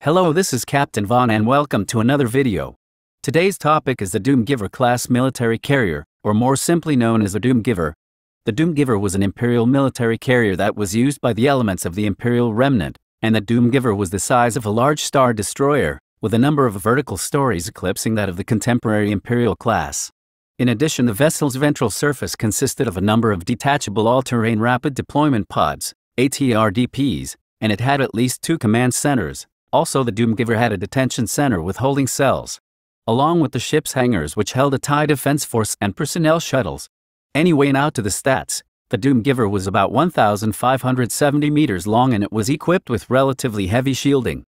Hello this is Captain Von and welcome to another video. Today's topic is the Doomgiver class military carrier, or more simply known as the Doomgiver. The Doomgiver was an Imperial military carrier that was used by the elements of the Imperial Remnant, and the Doomgiver was the size of a large star destroyer, with a number of vertical stories eclipsing that of the contemporary Imperial class. In addition the vessel's ventral surface consisted of a number of detachable all-terrain rapid deployment pods, ATRDPs, and it had at least two command centers. Also the Doomgiver had a detention center with holding cells, along with the ship's hangars which held a tie defense force and personnel shuttles. Anyway now to the stats. The Doomgiver was about 1,570 meters long and it was equipped with relatively heavy shielding.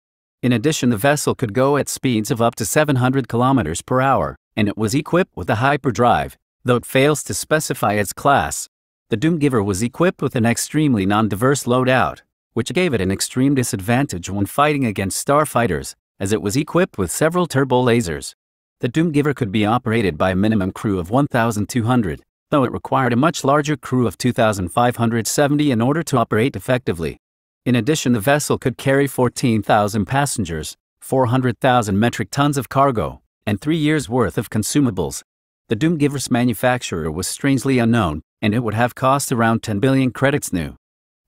In addition the vessel could go at speeds of up to 700 kilometers per hour, and it was equipped with a hyperdrive, though it fails to specify its class. The Doomgiver was equipped with an extremely non-diverse loadout, which gave it an extreme disadvantage when fighting against starfighters, as it was equipped with several turbo lasers. The Doomgiver could be operated by a minimum crew of 1,200, though it required a much larger crew of 2,570 in order to operate effectively. In addition the vessel could carry 14,000 passengers, 400,000 metric tons of cargo, and three years' worth of consumables, the Doomgiver's manufacturer was strangely unknown, and it would have cost around 10 billion credits new.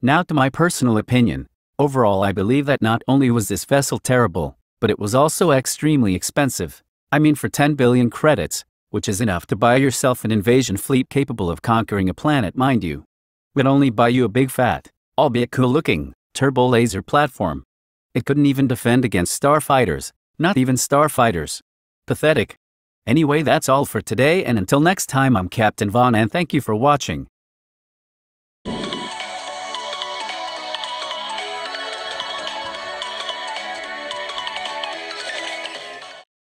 Now to my personal opinion. Overall I believe that not only was this vessel terrible, but it was also extremely expensive. I mean for 10 billion credits, which is enough to buy yourself an invasion fleet capable of conquering a planet mind you. Would only buy you a big fat, albeit cool looking, turbo laser platform. It couldn't even defend against starfighters, not even starfighters. Pathetic. Anyway, that's all for today, and until next time, I'm Captain Vaughn, and thank you for watching.